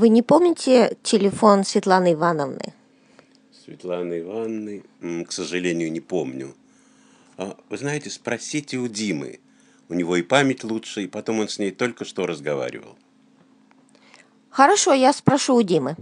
Вы не помните телефон Светланы Ивановны? Светланы Ивановны, к сожалению, не помню. А, вы знаете, спросите у Димы. У него и память лучше, и потом он с ней только что разговаривал. Хорошо, я спрошу у Димы.